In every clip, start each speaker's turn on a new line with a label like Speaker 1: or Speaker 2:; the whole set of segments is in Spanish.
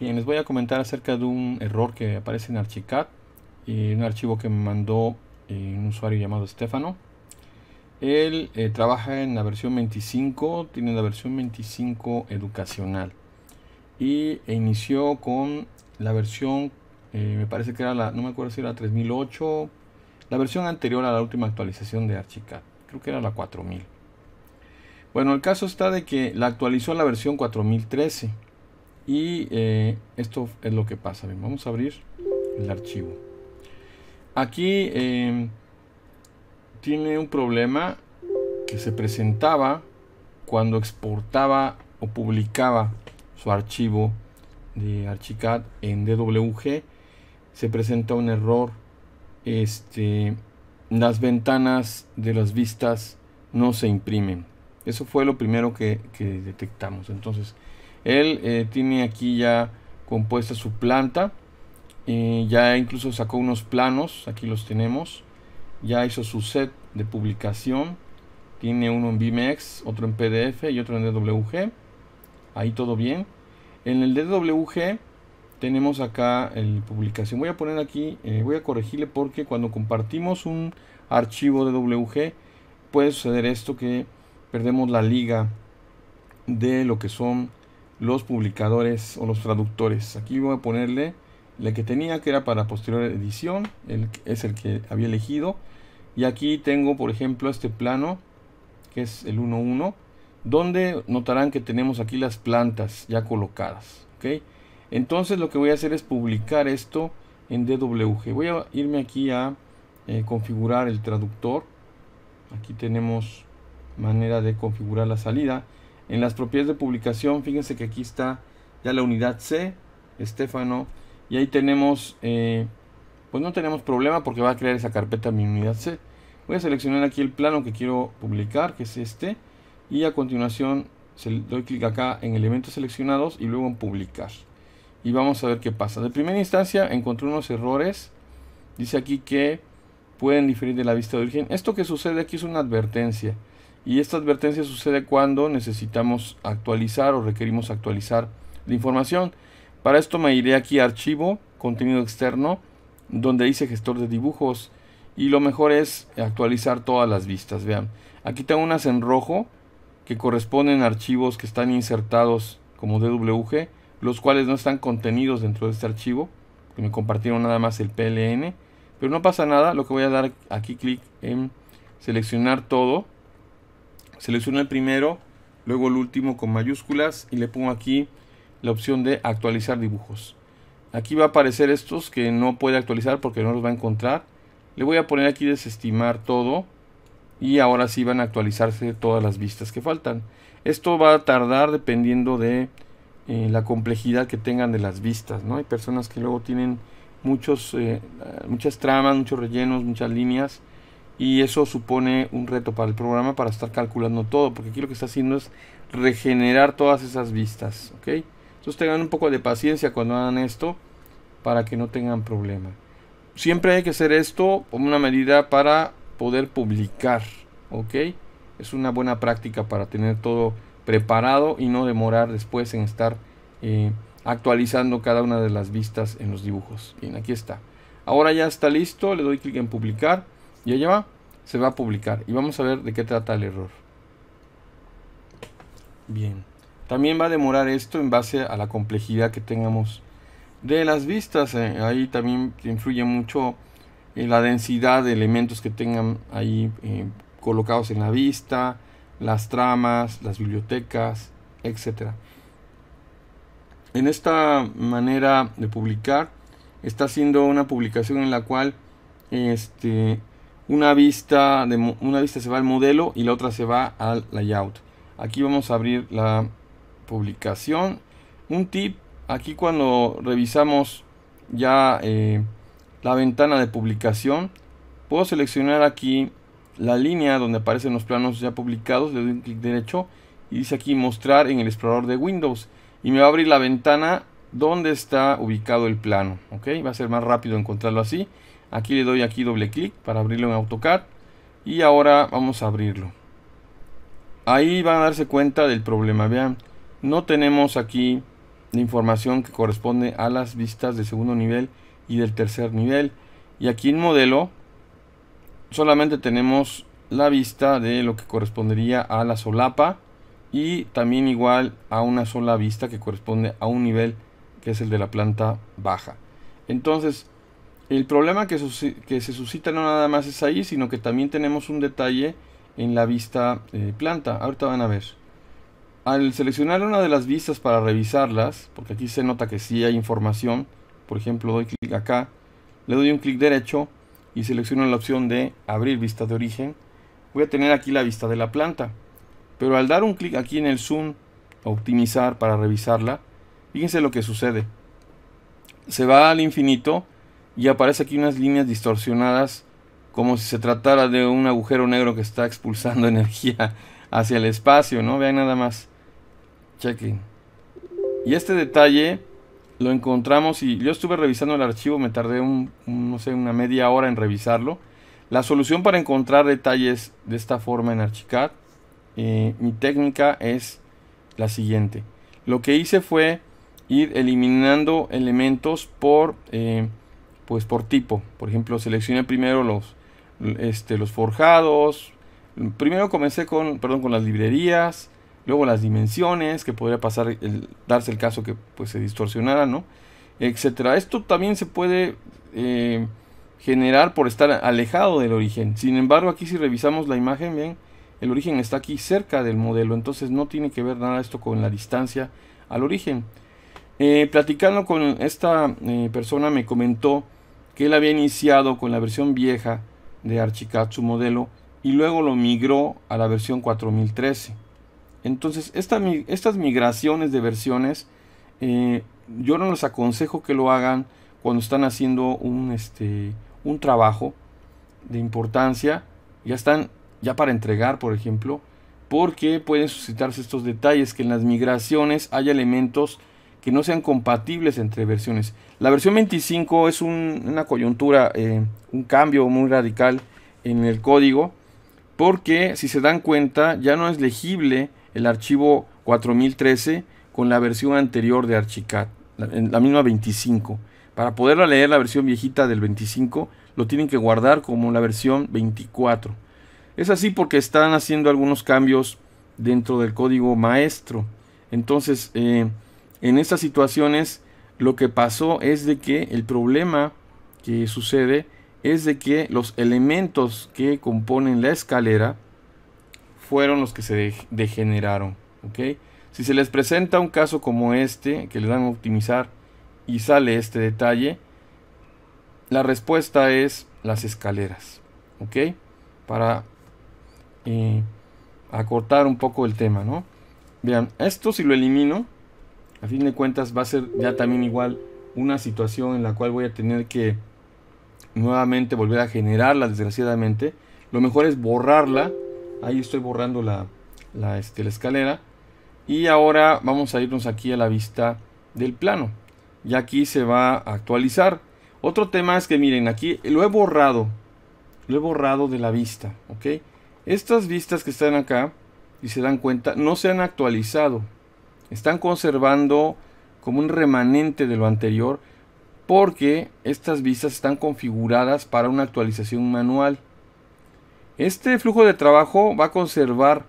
Speaker 1: Bien, les voy a comentar acerca de un error que aparece en Archicad y un archivo que me mandó eh, un usuario llamado Stefano. Él eh, trabaja en la versión 25, tiene la versión 25 educacional y e inició con la versión, eh, me parece que era la, no me acuerdo si era 3008, la versión anterior a la última actualización de Archicad, creo que era la 4000. Bueno, el caso está de que la actualizó a la versión 4013 y eh, esto es lo que pasa. vamos a abrir el archivo. Aquí eh, tiene un problema que se presentaba cuando exportaba o publicaba su archivo de Archicad en DWG. Se presenta un error. Este, las ventanas de las vistas no se imprimen. Eso fue lo primero que detectamos. Entonces, él eh, tiene aquí ya compuesta su planta. Eh, ya incluso sacó unos planos. Aquí los tenemos. Ya hizo su set de publicación. Tiene uno en BIMex, otro en PDF y otro en DWG. Ahí todo bien. En el DWG tenemos acá el publicación. Voy a poner aquí, eh, voy a corregirle porque cuando compartimos un archivo de puede suceder esto que perdemos la liga de lo que son los publicadores o los traductores. Aquí voy a ponerle el que tenía, que era para posterior edición, el, es el que había elegido. Y aquí tengo, por ejemplo, este plano, que es el 1.1, donde notarán que tenemos aquí las plantas ya colocadas. ok Entonces lo que voy a hacer es publicar esto en DWG. Voy a irme aquí a eh, configurar el traductor. Aquí tenemos manera de configurar la salida. En las propiedades de publicación, fíjense que aquí está ya la unidad C, Estefano, y ahí tenemos, eh, pues no tenemos problema porque va a crear esa carpeta mi unidad C. Voy a seleccionar aquí el plano que quiero publicar, que es este, y a continuación doy clic acá en elementos seleccionados y luego en publicar. Y vamos a ver qué pasa. De primera instancia encontré unos errores. Dice aquí que pueden diferir de la vista de origen. Esto que sucede aquí es una advertencia. Y esta advertencia sucede cuando necesitamos actualizar o requerimos actualizar la información. Para esto me iré aquí a archivo, contenido externo, donde dice gestor de dibujos. Y lo mejor es actualizar todas las vistas. Vean, aquí tengo unas en rojo que corresponden a archivos que están insertados como DWG, los cuales no están contenidos dentro de este archivo, que me compartieron nada más el PLN. Pero no pasa nada, lo que voy a dar aquí clic en seleccionar todo selecciono el primero, luego el último con mayúsculas y le pongo aquí la opción de actualizar dibujos. Aquí va a aparecer estos que no puede actualizar porque no los va a encontrar. Le voy a poner aquí desestimar todo y ahora sí van a actualizarse todas las vistas que faltan. Esto va a tardar dependiendo de eh, la complejidad que tengan de las vistas. ¿no? Hay personas que luego tienen muchos, eh, muchas tramas, muchos rellenos, muchas líneas y eso supone un reto para el programa para estar calculando todo, porque aquí lo que está haciendo es regenerar todas esas vistas, ¿ok? Entonces tengan un poco de paciencia cuando hagan esto para que no tengan problema. Siempre hay que hacer esto como una medida para poder publicar, ¿ok? Es una buena práctica para tener todo preparado y no demorar después en estar eh, actualizando cada una de las vistas en los dibujos. Bien, aquí está. Ahora ya está listo, le doy clic en publicar y allá se va a publicar. Y vamos a ver de qué trata el error. Bien. También va a demorar esto en base a la complejidad que tengamos de las vistas. Eh, ahí también influye mucho en eh, la densidad de elementos que tengan ahí eh, colocados en la vista, las tramas, las bibliotecas, etc. En esta manera de publicar, está haciendo una publicación en la cual este, una vista, de, una vista se va al modelo y la otra se va al layout. Aquí vamos a abrir la publicación. Un tip, aquí cuando revisamos ya eh, la ventana de publicación, puedo seleccionar aquí la línea donde aparecen los planos ya publicados, le doy un clic derecho y dice aquí mostrar en el explorador de Windows y me va a abrir la ventana donde está ubicado el plano, ok, va a ser más rápido encontrarlo así Aquí le doy aquí doble clic para abrirlo en AutoCAD. Y ahora vamos a abrirlo. Ahí van a darse cuenta del problema. Vean, no tenemos aquí la información que corresponde a las vistas de segundo nivel y del tercer nivel. Y aquí en modelo solamente tenemos la vista de lo que correspondería a la solapa y también igual a una sola vista que corresponde a un nivel que es el de la planta baja. Entonces, el problema que, se suscita no nada más es ahí, sino que también tenemos un detalle en la vista de eh, planta. Ahorita van a ver. Al seleccionar una de las vistas para revisarlas, porque aquí se nota que sí hay información, por ejemplo doy clic acá, le doy un clic derecho y selecciono la opción de abrir vista de origen, voy a tener aquí la vista de la planta. Pero al dar un clic aquí en el zoom, optimizar para revisarla, fíjense lo que sucede. Se va al infinito y aparece aquí unas líneas distorsionadas como si se tratara de un agujero negro que está expulsando energía hacia el espacio, ¿no? Vean nada más. Check-in. Y este detalle lo encontramos y yo estuve revisando el archivo, me tardé no sé, una media hora en revisarlo. La solución para encontrar detalles de esta forma en Archicad, eh, mi técnica es la siguiente. Lo que hice fue ir eliminando elementos por... Eh, pues por tipo. Por ejemplo, seleccioné primero los, este, los forjados. Primero comencé con, perdón, con las librerías, luego las dimensiones, que podría pasar, el, darse el caso que pues, se distorsionara, ¿no? Etcétera. Esto también se puede eh, generar por estar alejado del origen. Sin embargo, aquí si revisamos la imagen, bien, el origen está aquí cerca del modelo, entonces no tiene que ver nada esto con la distancia al origen. Eh, platicando con esta eh, persona me comentó que él había iniciado con la versión vieja de Archicad, su modelo, y luego lo migró a la versión 4013. Entonces, estas migraciones de versiones, eh, yo no les aconsejo que lo hagan cuando están haciendo un, este, un trabajo de importancia, ya están ya para entregar, por ejemplo, porque pueden suscitarse estos detalles, que en las migraciones hay elementos que no sean compatibles entre versiones. La versión 25 es una coyuntura, eh, un cambio muy radical en el código, porque si se dan cuenta ya no es legible el archivo 4013 con la versión anterior de Archicad, la, misma 25. Para poderla leer la versión viejita del 25, lo tienen que guardar como la versión 24. Es así porque están haciendo algunos cambios dentro del código maestro. Entonces, eh, en estas situaciones lo que pasó es de que el problema que sucede es de que los elementos que componen la escalera fueron los que se degeneraron. ¿ok? Si se les presenta un caso como este, que le dan a optimizar y sale este detalle, la respuesta es las escaleras. ¿ok? Para eh, acortar un poco el tema. ¿no? Vean, esto si lo elimino, a fin de cuentas va a ser ya también igual una situación en la cual voy a tener que nuevamente volver a generarla desgraciadamente. Lo mejor es borrarla. Ahí estoy borrando la, la, este, escalera. Y ahora vamos a irnos aquí a la vista del plano. Y aquí se va a actualizar. Otro tema es que miren, aquí lo he borrado. Lo he borrado de la vista. ¿ok? Estas vistas que están acá, y se dan cuenta, no se han actualizado están conservando como un remanente de lo anterior porque estas vistas están configuradas para una actualización manual. Este flujo de trabajo va a conservar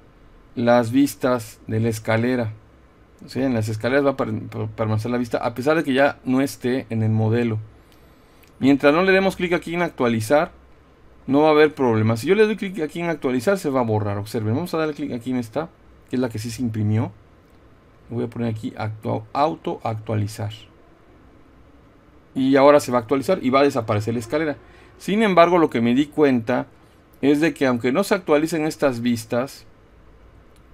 Speaker 1: las vistas de la escalera. en las escaleras va a permanecer la vista a pesar de que ya no esté en el modelo. Mientras no le demos clic aquí en actualizar, no va a haber problema. Si yo le doy clic aquí en actualizar, se va a borrar. Observen, vamos a darle clic aquí en esta, que es la que sí se imprimió voy a poner aquí auto actualizar. Y ahora se va a actualizar y va a desaparecer la escalera. Sin embargo, lo que me di cuenta es de que aunque no se actualicen estas vistas,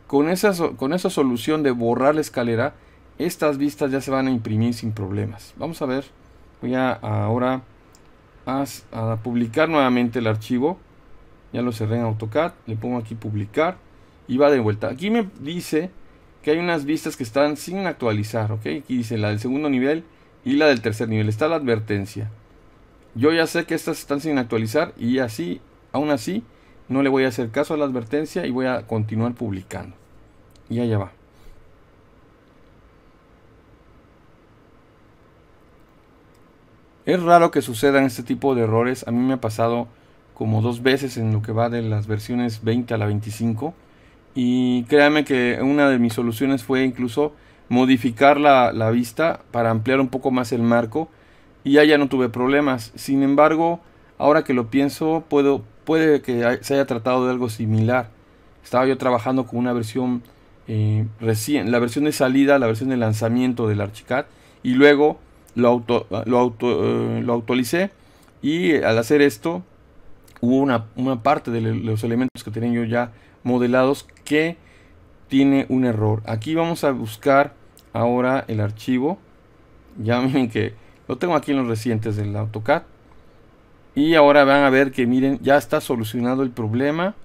Speaker 1: con esa, con esa solución de borrar la escalera, estas vistas ya se van a imprimir sin problemas. Vamos a ver, voy a ahora a publicar nuevamente el archivo. Ya lo cerré en AutoCAD, le pongo aquí publicar y va de vuelta. Aquí me dice que hay unas vistas que están sin actualizar, ¿ok? Aquí dice la del segundo nivel y la del tercer nivel. Está la advertencia. Yo ya sé que estas están sin actualizar y así, aún así, no le voy a hacer caso a la advertencia y voy a continuar publicando. Y allá va. Es raro que sucedan este tipo de errores. A mí me ha pasado como dos veces en lo que va de las versiones 20 a la 25 y créanme que una de mis soluciones fue incluso modificar la, la vista para ampliar un poco más el marco y ya, ya no tuve problemas. Sin embargo, ahora que lo pienso, puedo, puede que se haya tratado de algo similar. Estaba yo trabajando con una versión eh, recién, la versión de salida, la versión de lanzamiento del Archicad y luego lo, auto, lo eh, actualicé y al hacer esto hubo una, una parte de los elementos que tenía yo ya modelados que tiene un error. Aquí vamos a buscar ahora el archivo. Ya miren que lo tengo aquí en los recientes del AutoCAD. Y ahora van a ver que miren, ya está solucionado el problema.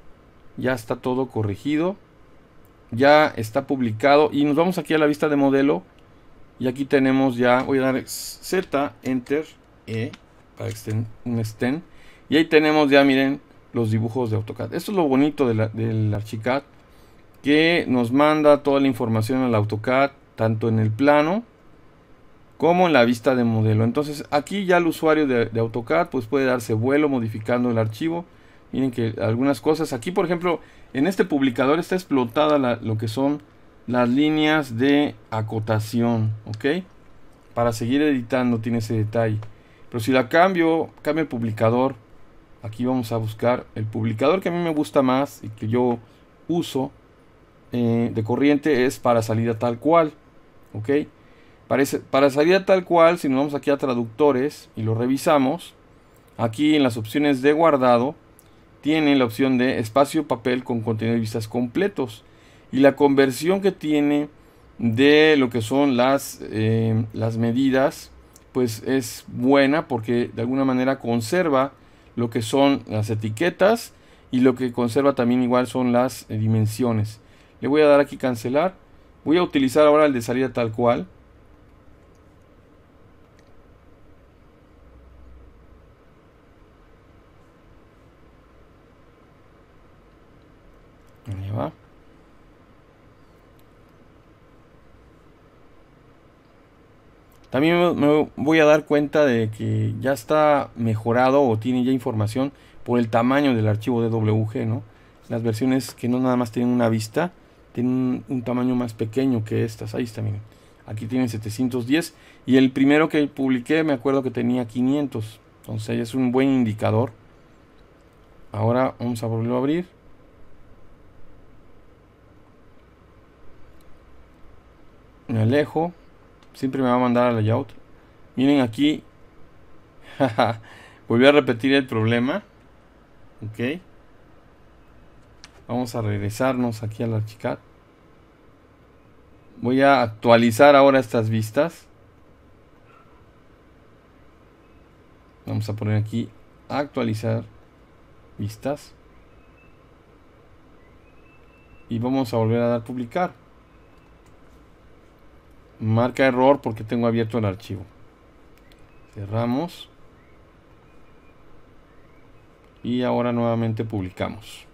Speaker 1: Ya está todo corregido. Ya está publicado. Y nos vamos aquí a la vista de modelo. Y aquí tenemos ya, voy a dar Z, Enter, E, para extend, un extend. Y ahí tenemos ya, miren, los dibujos de AutoCAD. Esto es lo bonito del Archicad que nos manda toda la información al AutoCAD, tanto en el plano como en la vista de modelo. Entonces aquí ya el usuario de, AutoCAD pues puede darse vuelo modificando el archivo. Miren que algunas cosas, aquí por ejemplo, en este publicador está explotada lo que son las líneas de acotación, ¿ok? Para seguir editando tiene ese detalle. Pero si la cambio, cambio el publicador. Aquí vamos a buscar el publicador que a mí me gusta más y que yo uso eh, de corriente es para salida tal cual. ¿Ok? Para, para salida tal cual, si nos vamos aquí a traductores y lo revisamos, aquí en las opciones de guardado, tiene la opción de espacio papel con contenido de vistas completos. Y la conversión que tiene de lo que son las, eh, las medidas, pues es buena porque de alguna manera conserva lo que son las etiquetas y lo que conserva también igual son las dimensiones. Le voy a dar aquí cancelar. Voy a utilizar ahora el de salida tal cual. Ahí va. También me voy a dar cuenta de que ya está mejorado o tiene ya información por el tamaño del archivo DWG. ¿no? Las versiones que no nada más tienen una vista, tienen un tamaño más pequeño que estas. Ahí está, miren. Aquí tienen 710. Y el primero que publiqué, me acuerdo que tenía 500. Entonces es un buen indicador. Ahora vamos a volverlo a abrir. Me alejo. Siempre me va a mandar al layout. Miren aquí. Volví a repetir el problema. Ok. Vamos a regresarnos aquí al archicad Voy a actualizar ahora estas vistas. Vamos a poner aquí actualizar vistas. Y vamos a volver a dar publicar. Marca error porque tengo abierto el archivo. Cerramos. Y ahora nuevamente publicamos.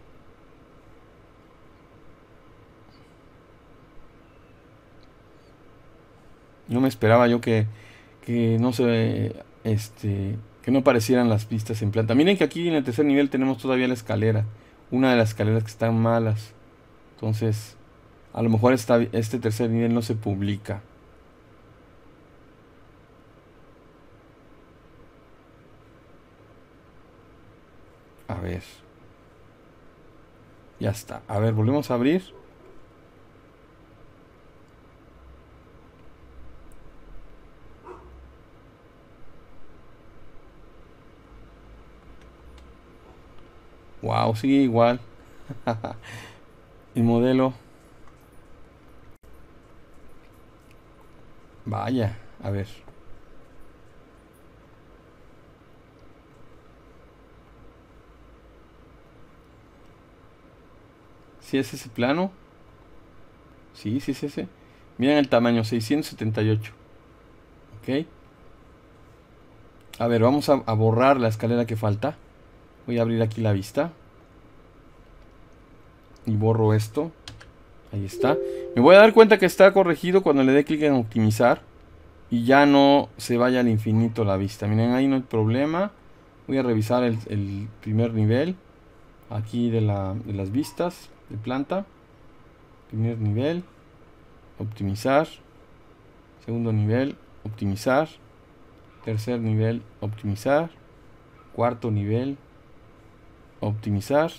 Speaker 1: No me esperaba yo que, no se este que no aparecieran las pistas en planta. Miren que aquí en el tercer nivel tenemos todavía la escalera, una de las escaleras que están malas. Entonces, a lo mejor este tercer nivel no se publica. A ver. Ya está. A ver, volvemos a abrir. Wow, sigue igual. El modelo. Vaya, a ver. Si es ese plano. Sí, sí es ese. Miren el tamaño, 678. Ok. A ver, vamos a borrar la escalera que falta. Voy a abrir aquí la vista. Y borro esto. Ahí está. Me voy a dar cuenta que está corregido cuando le dé clic en optimizar. Y ya no se vaya al infinito la vista. Miren, ahí no hay problema. Voy a revisar el, primer nivel. Aquí de, de las vistas de planta. Primer nivel. Optimizar. Segundo nivel. Optimizar. Tercer nivel. Optimizar. Cuarto nivel optimizar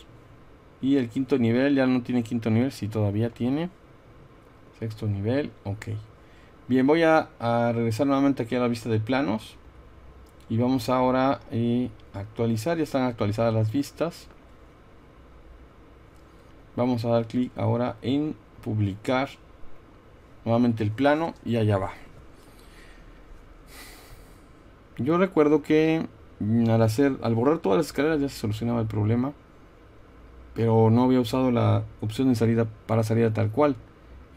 Speaker 1: y el quinto nivel ya no tiene quinto nivel si todavía tiene sexto nivel ok bien voy a, regresar nuevamente aquí a la vista de planos y vamos ahora eh, a actualizar ya están actualizadas las vistas vamos a dar clic ahora en publicar nuevamente el plano y allá va yo recuerdo que Mm, al hacer, al borrar todas las escaleras ya se solucionaba el problema, pero no había usado la opción de salida para salida tal cual.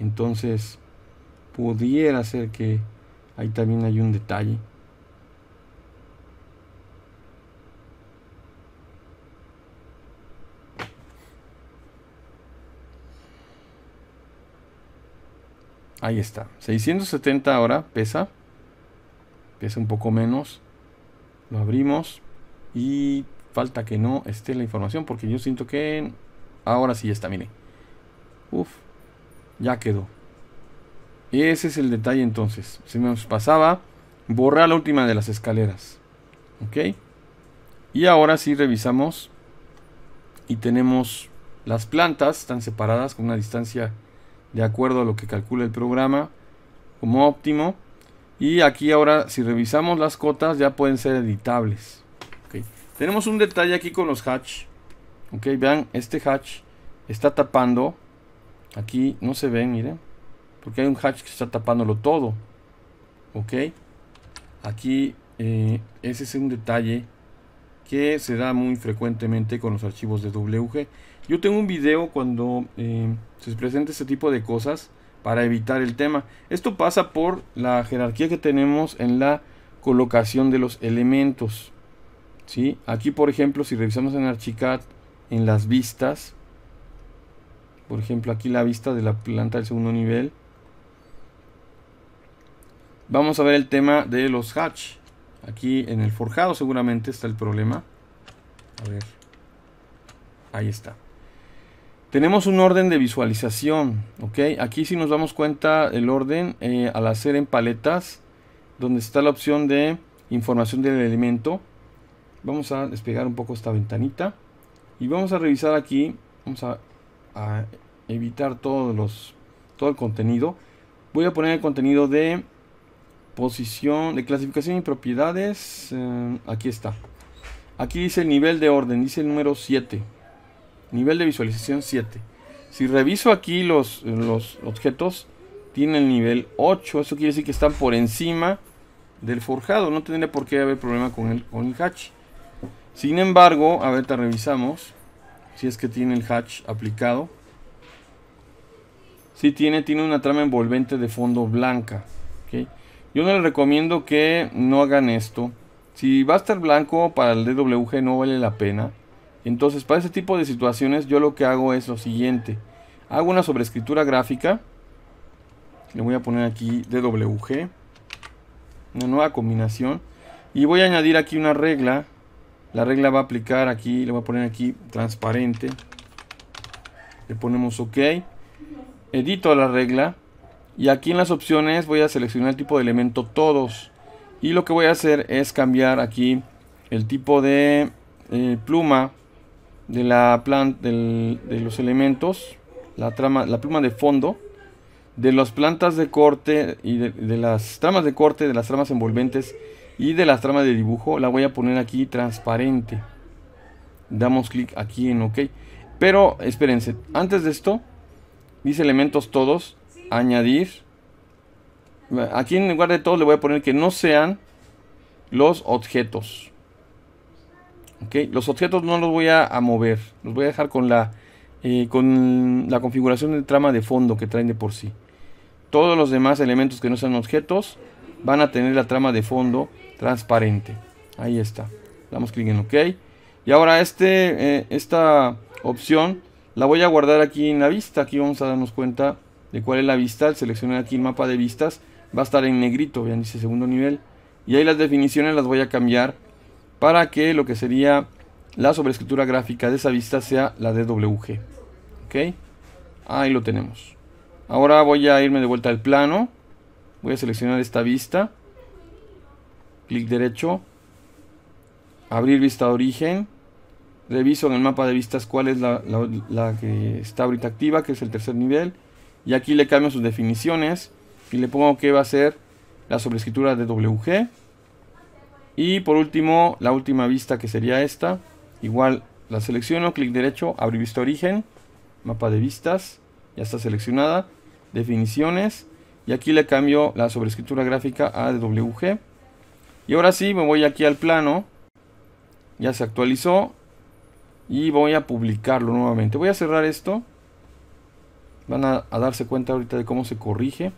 Speaker 1: Entonces, pudiera ser que ahí también hay un detalle. Ahí está. 670 ahora pesa. Pesa un poco menos. Lo abrimos y falta que no esté la información porque yo siento que ahora sí está, miren. Uf, ya quedó. Ese es el detalle entonces. Se nos pasaba borrar la última de las escaleras. ¿Ok? Y ahora sí revisamos y tenemos las plantas, están separadas con una distancia de acuerdo a lo que calcula el programa como óptimo. Y aquí ahora, si revisamos las cotas, ya pueden ser editables. Tenemos un detalle aquí con los hatch. Ok, vean, este hatch está tapando. Aquí no se ve, miren. Porque hay un hatch que está tapándolo todo. Ok. Aquí eh, ese es un detalle que se da muy frecuentemente con los archivos de WG. Yo tengo un video cuando eh, se presenta este tipo de cosas para evitar el tema. Esto pasa por la jerarquía que tenemos en la colocación de los elementos. ¿sí? Aquí, por ejemplo, si revisamos en Archicad, en las vistas, por ejemplo, aquí la vista de la planta del segundo nivel, vamos a ver el tema de los hatch. Aquí en el forjado seguramente está el problema. A ver, ahí está. Tenemos un orden de visualización, ¿ok? Aquí si nos damos cuenta el orden eh, al hacer en paletas, donde está la opción de información del elemento. Vamos a despegar un poco esta ventanita y vamos a revisar aquí, vamos a, evitar todos los, todo el contenido. Voy a poner el contenido de posición, de clasificación y propiedades. Eh, aquí está. Aquí dice el nivel de orden, dice el número 7. Nivel de visualización 7. Si reviso aquí los, los objetos, tienen nivel 8. Eso quiere decir que están por encima del forjado. No tendría por qué haber problema con el, con hatch. Sin embargo, a ver, te revisamos. Si es que tiene el hatch aplicado. Si tiene, tiene una trama envolvente de fondo blanca. Yo no les recomiendo que no hagan esto. Si va a estar blanco para el DWG no vale la pena. Entonces, para ese tipo de situaciones, yo lo que hago es lo siguiente. Hago una sobreescritura gráfica. Le voy a poner aquí DWG. Una nueva combinación. Y voy a añadir aquí una regla. La regla va a aplicar aquí. Le voy a poner aquí transparente. Le ponemos OK. Edito la regla. Y aquí en las opciones voy a seleccionar el tipo de elemento todos. Y lo que voy a hacer es cambiar aquí el tipo de eh, pluma de, la planta de los elementos, la, trama, la pluma de fondo, de las plantas de corte y de, de, las tramas de corte, de las tramas envolventes y de las tramas de dibujo, la voy a poner aquí transparente. Damos clic aquí en OK. Pero espérense, antes de esto, dice elementos todos, añadir. Aquí en lugar de todos le voy a poner que no sean los objetos. Los objetos no los voy a, mover, los voy a dejar con la, eh, con la configuración de trama de fondo que traen de por sí. Todos los demás elementos que no sean objetos van a tener la trama de fondo transparente. Ahí está. Damos clic en OK. Y ahora este, eh, esta opción la voy a guardar aquí en la vista. Aquí vamos a darnos cuenta de cuál es la vista. seleccioné seleccionar aquí el mapa de vistas va a estar en negrito, vean, dice segundo nivel. Y ahí las definiciones las voy a cambiar para que lo que sería la sobrescritura gráfica de esa vista sea la de WG. ¿Ok? Ahí lo tenemos. Ahora voy a irme de vuelta al plano. Voy a seleccionar esta vista. Clic derecho. Abrir vista de origen. Reviso en el mapa de vistas cuál es la, que está ahorita activa, que es el tercer nivel. Y aquí le cambio sus definiciones. Y le pongo que va a ser la sobreescritura de WG y por último, la última vista que sería esta. Igual la selecciono, clic derecho, abrir vista origen, mapa de vistas, ya está seleccionada, definiciones, y aquí le cambio la sobrescritura gráfica a DWG. Y ahora sí, me voy aquí al plano, ya se actualizó, y voy a publicarlo nuevamente. Voy a cerrar esto, van a, darse cuenta ahorita de cómo se corrige.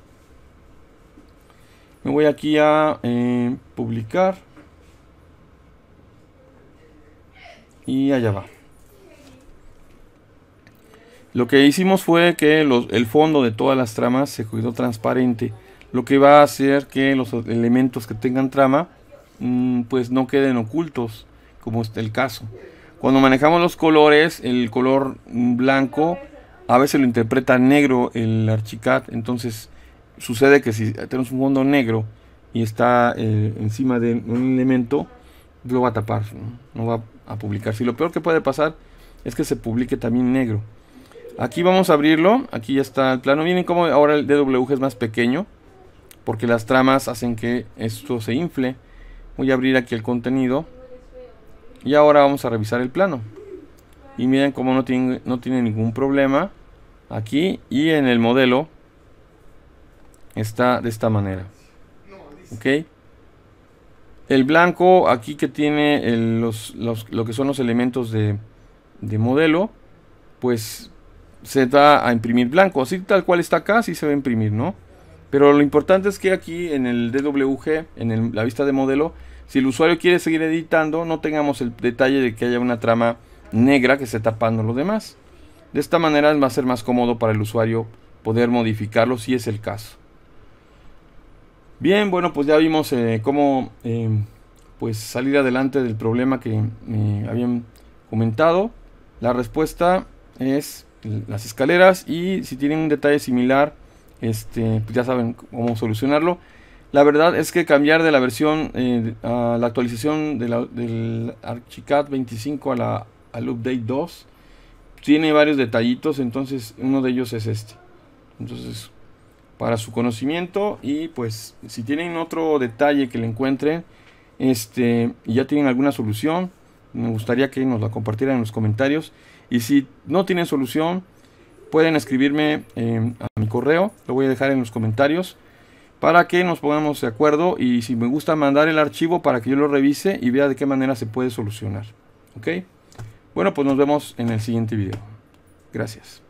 Speaker 1: Me voy aquí a eh, publicar. Y allá va. Lo que hicimos fue que el fondo de todas las tramas se quedó transparente. Lo que va a hacer que los elementos que tengan trama mm, pues no queden ocultos, como es el caso. Cuando manejamos los colores, el color blanco a veces lo interpreta negro el Archicad. Entonces sucede que si tenemos un fondo negro y está eh, encima de un elemento, lo va a tapar, ¿no? va a publicar. Si lo peor que puede pasar es que se publique también negro. Aquí vamos a abrirlo, aquí ya está el plano. Miren cómo ahora el DWG es más pequeño, porque las tramas hacen que esto se infle. Voy a abrir aquí el contenido y ahora vamos a revisar el plano. Y miren cómo no tiene, no tiene ningún problema aquí y en el modelo está de esta manera. ¿Ok? El blanco aquí que tiene los, lo que son los elementos de, modelo, pues se da a imprimir blanco. Así tal cual está acá, sí se va a imprimir, ¿no? Pero lo importante es que aquí en el DWG, en la vista de modelo, si el usuario quiere seguir editando, no tengamos el detalle de que haya una trama negra que esté tapando lo demás. De esta manera va a ser más cómodo para el usuario poder modificarlo si es el caso. Bien, bueno, pues ya vimos eh, cómo eh, pues salir adelante del problema que eh, habían comentado. La respuesta es las escaleras y si tienen un detalle similar, este, pues ya saben cómo solucionarlo. La verdad es que cambiar de la versión a la actualización del Archicad 25 a la, al update 2 tiene varios detallitos, entonces uno de ellos es este. Entonces para su conocimiento y pues si tienen otro detalle que le encuentren este y ya tienen alguna solución me gustaría que nos la compartieran en los comentarios y si no tienen solución pueden escribirme em, a mi correo lo voy a dejar en los comentarios para que nos pongamos de acuerdo y si me gusta mandar el archivo para que yo lo revise y vea de qué manera se puede solucionar ok bueno pues nos vemos en el siguiente video gracias